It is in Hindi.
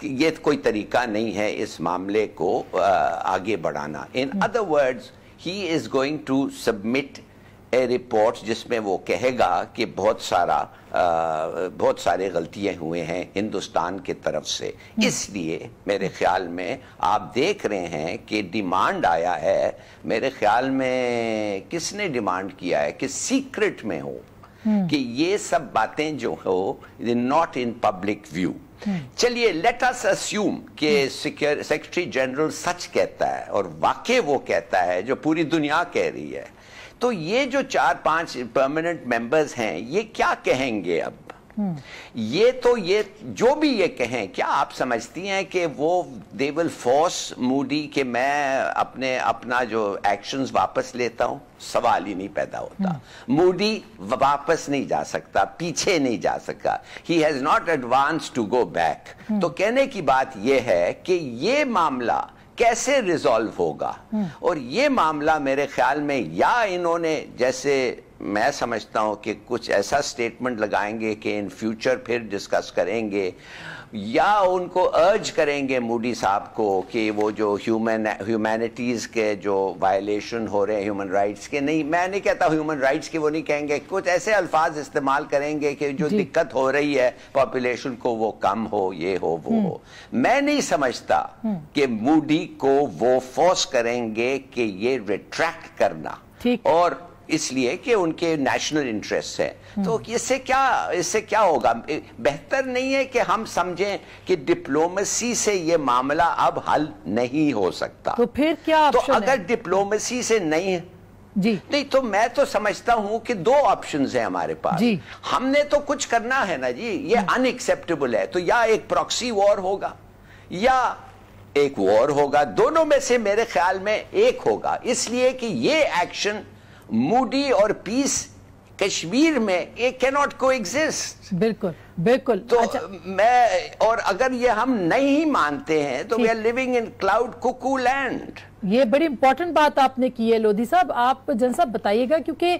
कि ये कोई तरीका नहीं है इस मामले को आगे बढ़ाना in other words he is going to submit a report जिसमें वो कहेगा कि बहुत सारा आ, बहुत सारे गलतियां हुए हैं हिंदुस्तान के तरफ से hmm. इसलिए मेरे ख्याल में आप देख रहे हैं कि डिमांड आया है मेरे ख्याल में किसने डिमांड किया है कि सीक्रेट में हो hmm. कि ये सब बातें जो हो not in public view hmm. चलिए लेट अस अस्यूम कि सेक्रेटरी हम्म। जनरल सच कहता है और वाकई वो कहता है जो पूरी दुनिया कह रही है तो ये जो चार पांच परमानेंट मेंबर्स हैं ये क्या कहेंगे अब हम्म। ये तो ये जो भी ये कहें क्या आप समझती हैं कि वो दे विल फोर्स मूडी कि मैं अपने अपना जो एक्शंस वापस लेता हूं सवाल ही नहीं पैदा होता मूडी हम्म। वापस नहीं जा सकता पीछे नहीं जा सका he has not advance to go back तो कहने की बात यह है कि ये मामला कैसे रिजॉल्व होगा हम्म। और ये मामला मेरे ख्याल में या इन्होंने जैसे मैं समझता हूं कि कुछ ऐसा स्टेटमेंट लगाएंगे कि इन फ्यूचर फिर डिस्कस करेंगे या उनको अर्ज करेंगे मोडी साहब को कि वो जो ह्यूमन ह्यूमैनिटीज़ के जो वायलेशन हो रहे हैं ह्यूमन राइट्स के नहीं मैं नहीं कहता ह्यूमन राइट्स के वो नहीं कहेंगे कुछ ऐसे अल्फाज इस्तेमाल करेंगे कि जो दिक्कत हो रही है पॉपुलेशन को वो कम हो ये हो वो हम्म। हो मैं नहीं समझता हम्म। कि मूडी को वो फोर्स करेंगे कि ये रिट्रैक्ट करना और इसलिए कि उनके नेशनल इंटरेस्ट है तो हम्म। इससे क्या इससे क्या होगा बेहतर नहीं है कि हम समझें कि डिप्लोमेसी से ये मामला अब हल नहीं हो सकता तो फिर क्या तो अगर डिप्लोमेसी से नहीं जी नहीं तो मैं तो समझता हूं कि दो ऑप्शंस हैं हमारे पास जी हमने तो कुछ करना है ना जी ये अनएक्सेप्टेबल हम्म। है तो या एक प्रॉक्सी वॉर होगा या एक वॉर होगा दोनों में से मेरे ख्याल में एक होगा इसलिए कि ये एक्शन मूडी और पीस कश्मीर में ये कैनॉट को एग्जिस्ट बिल्कुल बिल्कुल तो अच्छा। मैं और अगर ये हम नहीं मानते हैं तो we are living in cloud cuckoo land ये बड़ी इंपॉर्टेंट बात आपने की है लोधी साहब आप जन साहब बताइएगा क्योंकि